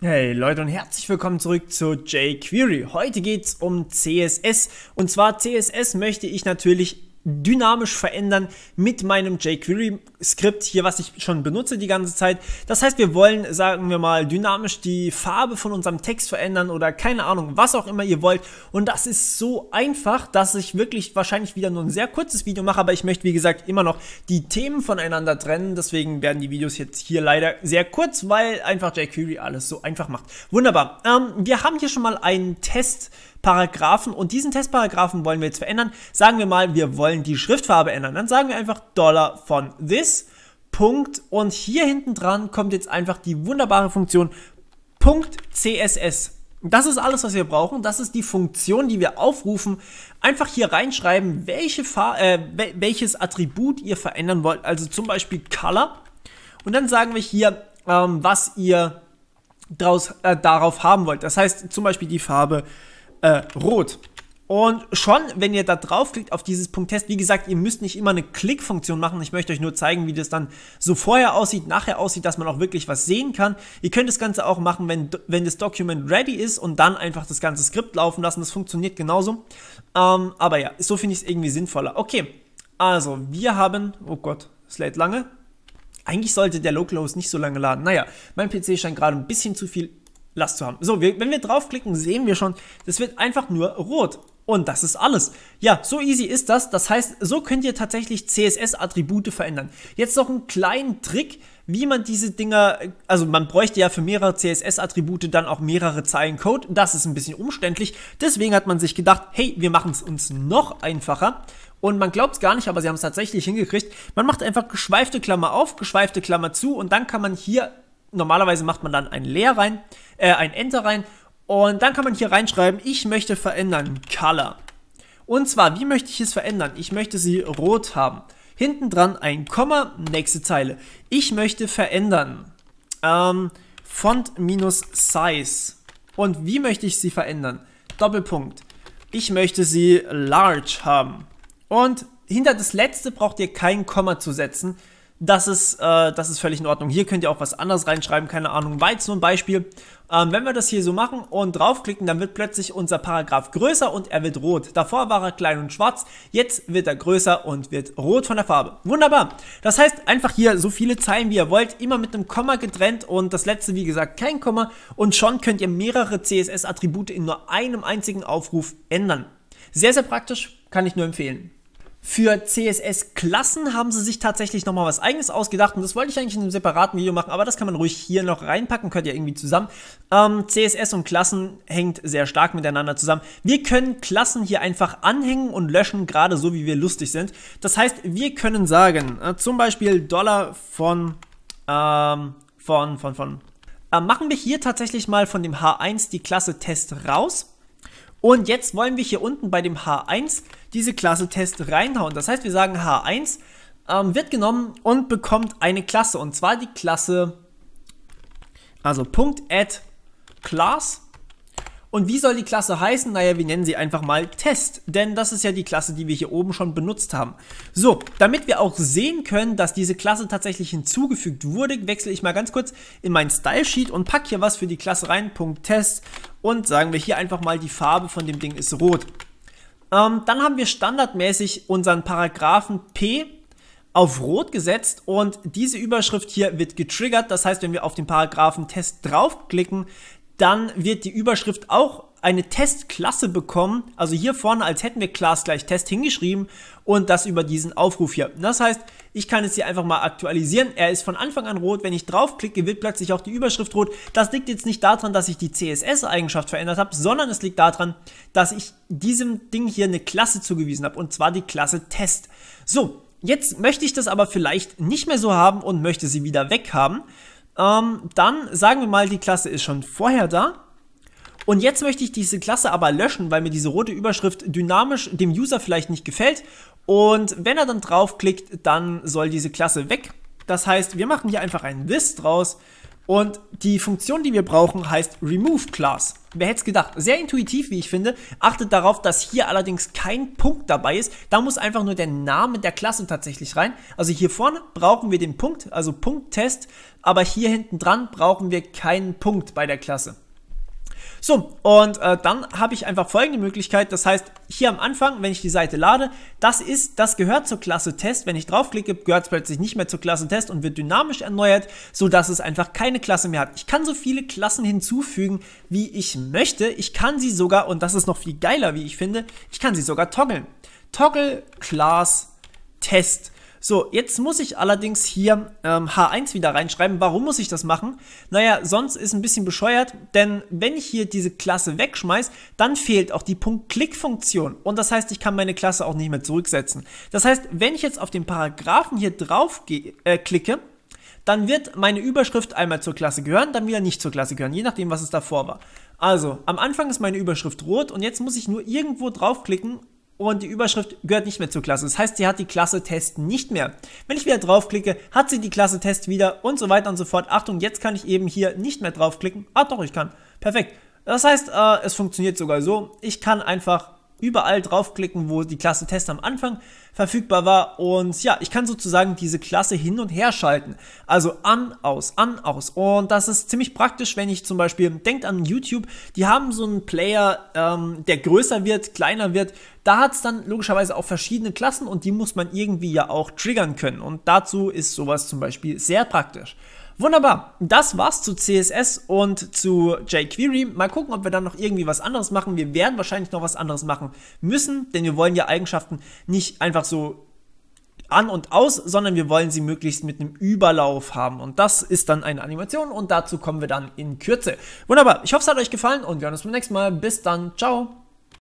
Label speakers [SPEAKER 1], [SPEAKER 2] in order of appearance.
[SPEAKER 1] Hey Leute und herzlich willkommen zurück zu jQuery. Heute geht's um CSS und zwar CSS möchte ich natürlich dynamisch verändern mit meinem jQuery Skript hier, was ich schon benutze die ganze Zeit. Das heißt, wir wollen, sagen wir mal, dynamisch die Farbe von unserem Text verändern oder keine Ahnung, was auch immer ihr wollt. Und das ist so einfach, dass ich wirklich wahrscheinlich wieder nur ein sehr kurzes Video mache, aber ich möchte, wie gesagt, immer noch die Themen voneinander trennen. Deswegen werden die Videos jetzt hier leider sehr kurz, weil einfach jQuery alles so einfach macht. Wunderbar. Ähm, wir haben hier schon mal einen Test Paragraphen und diesen Testparagraphen wollen wir jetzt verändern. Sagen wir mal, wir wollen die Schriftfarbe ändern. Dann sagen wir einfach Dollar von this ist. Punkt. Und hier hinten dran kommt jetzt einfach die wunderbare Funktion Punkt CSS. Das ist alles, was wir brauchen. Das ist die Funktion, die wir aufrufen. Einfach hier reinschreiben, welche äh, welches Attribut ihr verändern wollt. Also zum Beispiel Color. Und dann sagen wir hier, ähm, was ihr draus, äh, darauf haben wollt. Das heißt zum Beispiel die Farbe äh, Rot. Und schon, wenn ihr da draufklickt auf dieses Punkt Test, wie gesagt, ihr müsst nicht immer eine Klickfunktion machen. Ich möchte euch nur zeigen, wie das dann so vorher aussieht, nachher aussieht, dass man auch wirklich was sehen kann. Ihr könnt das Ganze auch machen, wenn, wenn das Document ready ist und dann einfach das ganze Skript laufen lassen. Das funktioniert genauso. Ähm, aber ja, so finde ich es irgendwie sinnvoller. Okay, also wir haben, oh Gott, es lädt lange. Eigentlich sollte der Localhost nicht so lange laden. Naja, mein PC scheint gerade ein bisschen zu viel Last zu haben. So, wir, wenn wir draufklicken, sehen wir schon, das wird einfach nur rot. Und das ist alles. Ja, so easy ist das. Das heißt, so könnt ihr tatsächlich CSS-Attribute verändern. Jetzt noch einen kleinen Trick, wie man diese Dinger, also man bräuchte ja für mehrere CSS-Attribute dann auch mehrere Zeilen Code. Das ist ein bisschen umständlich. Deswegen hat man sich gedacht, hey, wir machen es uns noch einfacher. Und man glaubt es gar nicht, aber sie haben es tatsächlich hingekriegt. Man macht einfach geschweifte Klammer auf, geschweifte Klammer zu und dann kann man hier, normalerweise macht man dann ein Leer rein, äh, ein Enter rein und dann kann man hier reinschreiben, ich möchte verändern Color. Und zwar, wie möchte ich es verändern? Ich möchte sie rot haben. Hinten dran ein Komma, nächste Zeile. Ich möchte verändern. Ähm, Font minus Size. Und wie möchte ich sie verändern? Doppelpunkt. Ich möchte sie large haben. Und hinter das letzte braucht ihr kein Komma zu setzen, das ist, äh, das ist völlig in Ordnung. Hier könnt ihr auch was anderes reinschreiben, keine Ahnung. weil zum Beispiel. Ähm, wenn wir das hier so machen und draufklicken, dann wird plötzlich unser Paragraph größer und er wird rot. Davor war er klein und schwarz, jetzt wird er größer und wird rot von der Farbe. Wunderbar. Das heißt, einfach hier so viele Zeilen, wie ihr wollt, immer mit einem Komma getrennt und das letzte, wie gesagt, kein Komma. Und schon könnt ihr mehrere CSS-Attribute in nur einem einzigen Aufruf ändern. Sehr, sehr praktisch, kann ich nur empfehlen. Für CSS-Klassen haben sie sich tatsächlich nochmal was eigenes ausgedacht und das wollte ich eigentlich in einem separaten Video machen, aber das kann man ruhig hier noch reinpacken, könnt ihr irgendwie zusammen. Ähm, CSS und Klassen hängt sehr stark miteinander zusammen. Wir können Klassen hier einfach anhängen und löschen, gerade so wie wir lustig sind. Das heißt, wir können sagen, äh, zum Beispiel Dollar von, ähm, von, von, von, äh, machen wir hier tatsächlich mal von dem H1 die Klasse Test raus. Und jetzt wollen wir hier unten bei dem H1 diese Klasse Test reinhauen. Das heißt, wir sagen H1 ähm, wird genommen und bekommt eine Klasse. Und zwar die Klasse, also Punkt add Class. Und wie soll die Klasse heißen? Naja, wir nennen sie einfach mal Test, denn das ist ja die Klasse, die wir hier oben schon benutzt haben. So, damit wir auch sehen können, dass diese Klasse tatsächlich hinzugefügt wurde, wechsle ich mal ganz kurz in mein Style Sheet und packe hier was für die Klasse rein, Punkt Test und sagen wir hier einfach mal, die Farbe von dem Ding ist rot. Ähm, dann haben wir standardmäßig unseren Paragraphen P auf Rot gesetzt und diese Überschrift hier wird getriggert. Das heißt, wenn wir auf den Paragraphen Test draufklicken, dann wird die Überschrift auch eine Testklasse bekommen, also hier vorne, als hätten wir Class gleich Test hingeschrieben und das über diesen Aufruf hier. Das heißt, ich kann es hier einfach mal aktualisieren. Er ist von Anfang an rot. Wenn ich draufklicke, wird plötzlich auch die Überschrift rot. Das liegt jetzt nicht daran, dass ich die CSS-Eigenschaft verändert habe, sondern es liegt daran, dass ich diesem Ding hier eine Klasse zugewiesen habe und zwar die Klasse Test. So, jetzt möchte ich das aber vielleicht nicht mehr so haben und möchte sie wieder weghaben. Ähm, dann sagen wir mal, die Klasse ist schon vorher da und jetzt möchte ich diese Klasse aber löschen, weil mir diese rote Überschrift dynamisch dem User vielleicht nicht gefällt. Und wenn er dann draufklickt, dann soll diese Klasse weg. Das heißt, wir machen hier einfach ein This draus. Und die Funktion, die wir brauchen, heißt Remove Class. Wer hätte es gedacht? Sehr intuitiv, wie ich finde. Achtet darauf, dass hier allerdings kein Punkt dabei ist. Da muss einfach nur der Name der Klasse tatsächlich rein. Also hier vorne brauchen wir den Punkt, also Punkt-Test. Aber hier hinten dran brauchen wir keinen Punkt bei der Klasse. So, und äh, dann habe ich einfach folgende Möglichkeit. Das heißt, hier am Anfang, wenn ich die Seite lade, das ist, das gehört zur Klasse Test. Wenn ich draufklicke, gehört es plötzlich nicht mehr zur Klasse Test und wird dynamisch erneuert, sodass es einfach keine Klasse mehr hat. Ich kann so viele Klassen hinzufügen, wie ich möchte. Ich kann sie sogar, und das ist noch viel geiler, wie ich finde, ich kann sie sogar toggeln. Toggle Class Test. So, jetzt muss ich allerdings hier ähm, H1 wieder reinschreiben. Warum muss ich das machen? Naja, sonst ist ein bisschen bescheuert, denn wenn ich hier diese Klasse wegschmeiße, dann fehlt auch die Punkt-Klick-Funktion. Und das heißt, ich kann meine Klasse auch nicht mehr zurücksetzen. Das heißt, wenn ich jetzt auf den Paragraphen hier drauf äh, klicke, dann wird meine Überschrift einmal zur Klasse gehören, dann wieder nicht zur Klasse gehören, je nachdem, was es davor war. Also, am Anfang ist meine Überschrift rot und jetzt muss ich nur irgendwo draufklicken und die Überschrift gehört nicht mehr zur Klasse. Das heißt, sie hat die Klasse Test nicht mehr. Wenn ich wieder draufklicke, hat sie die Klasse Test wieder und so weiter und so fort. Achtung, jetzt kann ich eben hier nicht mehr draufklicken. Ah doch, ich kann. Perfekt. Das heißt, äh, es funktioniert sogar so. Ich kann einfach überall draufklicken, wo die Klasse Test am Anfang verfügbar war. Und ja, ich kann sozusagen diese Klasse hin und her schalten. Also an, aus, an, aus. Und das ist ziemlich praktisch, wenn ich zum Beispiel, denkt an YouTube, die haben so einen Player, ähm, der größer wird, kleiner wird. Da hat es dann logischerweise auch verschiedene Klassen und die muss man irgendwie ja auch triggern können. Und dazu ist sowas zum Beispiel sehr praktisch. Wunderbar, das war's zu CSS und zu jQuery. Mal gucken, ob wir dann noch irgendwie was anderes machen. Wir werden wahrscheinlich noch was anderes machen müssen, denn wir wollen ja Eigenschaften nicht einfach so an und aus, sondern wir wollen sie möglichst mit einem Überlauf haben. Und das ist dann eine Animation und dazu kommen wir dann in Kürze. Wunderbar, ich hoffe es hat euch gefallen und wir hören uns beim nächsten Mal. Bis dann, ciao.